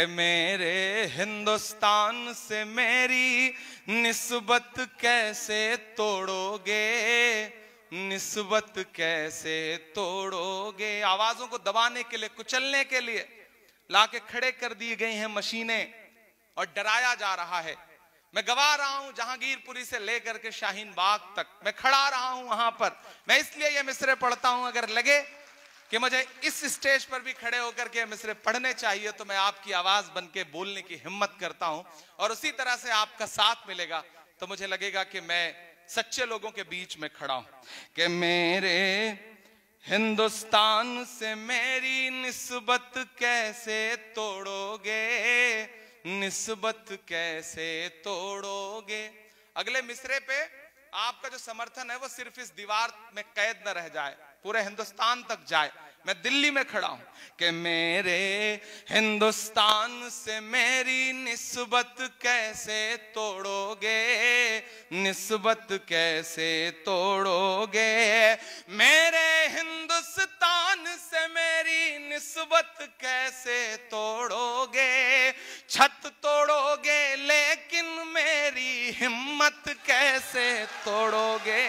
कि मेरे हिंदुस्तान से मेरी निस्बत कैसे तोड़ोगे निस्बत कैसे तोड़ोगे आवाजों को दबाने के लिए कुचलने के लिए लाके खड़े कर दी गई हैं मशीनें और डराया जा रहा है मैं गवा रहा हूं जहांगीरपुरी से लेकर के शाहीन बाग तक मैं खड़ा रहा हूं वहां पर मैं इसलिए ये मिसरे पढ़ता हूं अगर लगे કેમ જાય ઇસ સ્ટેજ પર ભી ખડે હોકર કે મિસરે પડને ચાહીએ તો મેં આપકી आवाज બનકે બોલને કી હિંમત કરતા હું ઔર ઉસી તરહ સે આપકા સાથ મિલેગા તો મુજે لگےગા કે મેં સચ્ચે લોગો કે બીચ મેં ખડા હું કે મેરે હિન્દુસ્તાન સે મેરી નિસબત કૈસે તોડોગે નિસબત કૈસે તોડોગે અગલે મિસરે પે આપકા જો સમર્થન હે વો સિર્ફ ઇસ દીવાર મેં કૈદ ના રહે જાય पूरे हिंदुस्तान तक जाए मैं दिल्ली में खड़ा हूं कि मेरे हिंदुस्तान से मेरी निस्बत कैसे तोड़ोगे निस्बत कैसे तोड़ोगे मेरे हिंदुस्तान से मेरी निस्बत कैसे तोड़ोगे छत तोड़ोगे लेकिन मेरी हिम्मत कैसे तोड़ोगे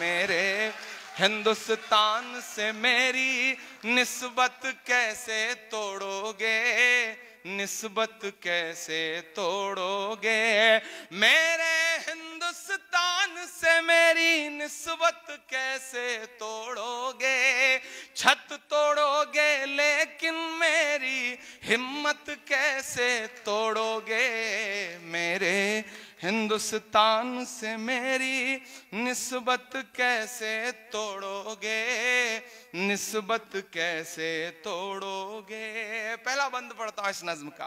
मेरे हिंदुस्तान से मेरी निस्बत कैसे तोड़ोगे निस्बत कैसे तोड़ोगे मेरे हिंदुस्तान से मेरी निस्बत कैसे तोड़ोगे छत तोड़ोगे लेकिन मेरी हिम्मत कैसे तोड़ोगे मेरे हिंदुस्तान से मेरी निस्बत कैसे तोड़ोगे निस्बत कैसे तोड़ोगे पहला बंद पड़ता है इस नज्म का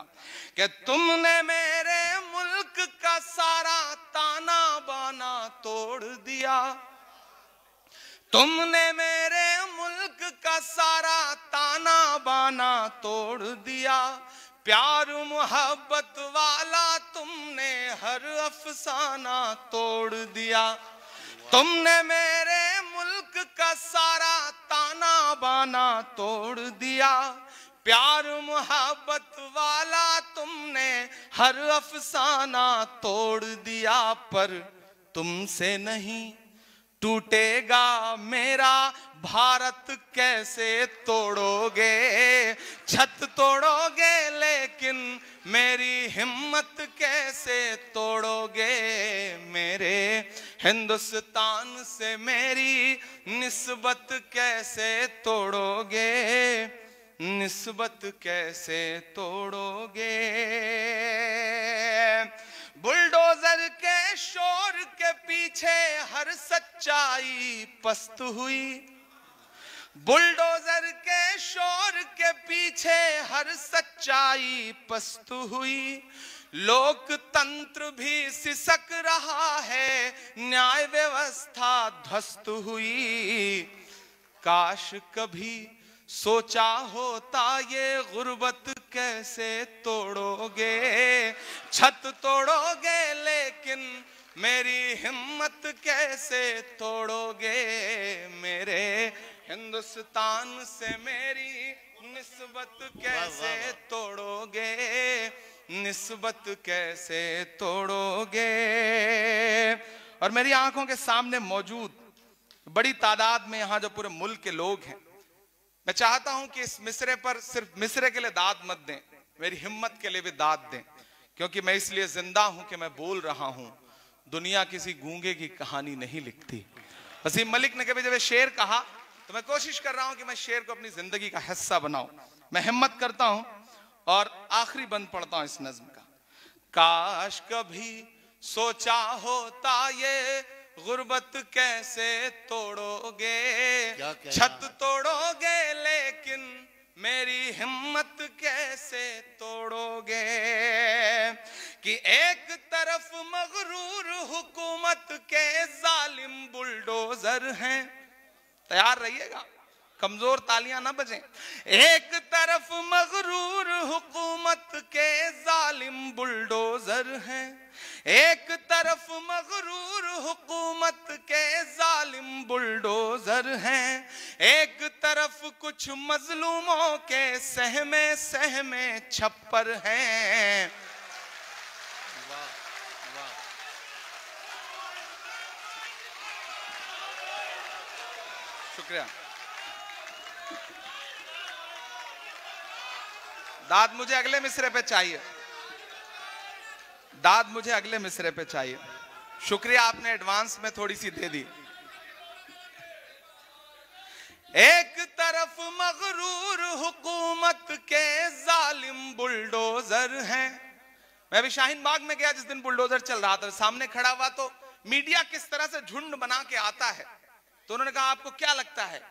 कि तुमने मेरे मुल्क का सारा ताना बाना तोड़ दिया तुमने मेरे मुल्क का सारा ताना बाना तोड़ दिया प्यार मोहब्बत वाला तुमने हर अफसाना तोड़ दिया तुमने मेरे मुल्क का सारा ताना बाना तोड़ दिया प्यार मोहब्बत वाला तुमने हर अफसाना तोड़ दिया पर तुमसे नहीं टूटेगा मेरा भारत कैसे तोड़ोगे छत तोड़ोगे लेकिन मेरी कैसे तोड़ोगे मेरे हिंदुस्तान से मेरी निस्बत कैसे तोड़ोगे निस्बत कैसे तोड़ोगे बुलडोजर के शोर के पीछे हर सच्चाई पस्त हुई बुलडोजर के शोर के पीछे हर सच्चाई पस्त हुई लोकतंत्र भी सिसक रहा है न्याय व्यवस्था ध्वस्त हुई काश कभी सोचा होता ये गुर्बत कैसे तोड़ोगे छत तोड़ोगे लेकिन मेरी हिम्मत कैसे तोड़ोगे मेरे हिंदुस्तान से मेरी निस्बत कैसे तोड़ोगे निस्बत कैसे तोड़ोगे और मेरी आंखों के सामने मौजूद बड़ी तादाद में यहां जो पूरे मुल्क के लोग हैं मैं चाहता हूं कि इस मिसरे पर सिर्फ मिसरे के लिए दाद मत दें मेरी हिम्मत के लिए भी दाद दें क्योंकि मैं इसलिए जिंदा हूं कि मैं बोल रहा हूं दुनिया किसी गूंगे की कहानी नहीं लिखती वसीम मलिक ने कभी जब शेर कहा तो मैं कोशिश कर रहा हूं कि मैं शेर को अपनी जिंदगी का हिस्सा बनाऊं मैं हिम्मत करता हूं और आखिरी बंद पढ़ता हूं इस नज्म का काश कभी सोचा होता ये गुर्बत कैसे तोड़ोगे छत तोड़ोगे लेकिन मेरी हिम्मत कैसे तोड़ोगे कि एक तरफ मगरूर हुकूमत के जालिम बुलडोजर हैं तैयार रहिएगा कमजोर तालियां ना बजें एक तरफ मगरूर हुकूमत के जालिम बुलडोजर हैं एक तरफ मगरूर हुकूमत के जालिम बुलडोजर हैं एक तरफ कुछ मजलूमों के सहमे सहमे छप्पर हैं शुक्रिया दाद मुझे अगले मिसरे पे चाहिए दाद मुझे अगले मिसरे पे चाहिए शुक्रिया आपने एडवांस में थोड़ी सी दे दी एक तरफ मगरूर हुकूमत के जालिम बुलडोजर हैं मैं भी शाहीन बाग में गया जिस दिन बुलडोजर चल रहा था सामने खड़ा हुआ तो मीडिया किस तरह से झुंड बना के आता है तो उन्होंने कहा आपको क्या लगता है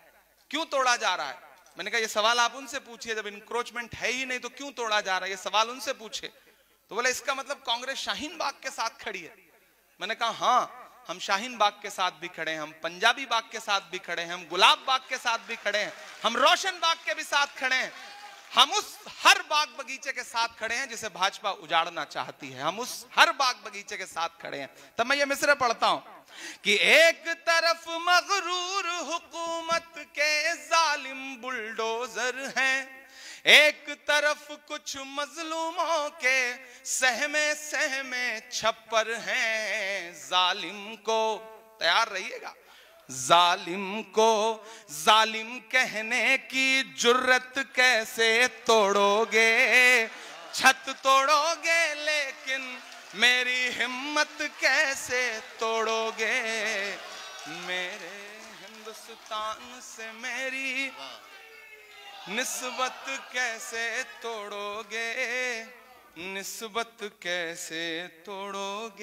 क्यों तोड़ा जा रहा है मैंने कहा ये सवाल आप उनसे पूछिए जब इंक्रोचमेंट है ही नहीं तो क्यों तोड़ा जा रहा है ये सवाल उनसे पूछे तो बोले इसका मतलब कांग्रेस शाहीन बाग के साथ खड़ी है मैंने कहा हाँ हम शाहीन बाग के साथ भी खड़े हैं हम पंजाबी बाग के साथ भी खड़े हैं हम गुलाब बाग के साथ भी खड़े हैं हम रोशन बाग के भी साथ खड़े हैं हम उस हर बाग बगीचे के साथ खड़े हैं जिसे भाजपा उजाड़ना चाहती है हम उस हर बाग बगीचे के साथ खड़े हैं तब मैं ये मिसरे पढ़ता हूं कि एक तरफ मगरूर हुकूमत के जालिम बुलडोजर हैं एक तरफ कुछ मजलूमों के सहमे सहमे छप्पर हैं जालिम को तैयार रहिएगा जालिम को जालिम कहने की जुर्रत कैसे तोड़ोगे छत तोड़ोगे लेकिन मेरी हिम्मत कैसे तोड़ोगे मेरे हिंदुस्तान से मेरी निस्बत कैसे तोड़ोगे निस्बत कैसे तोड़ोगे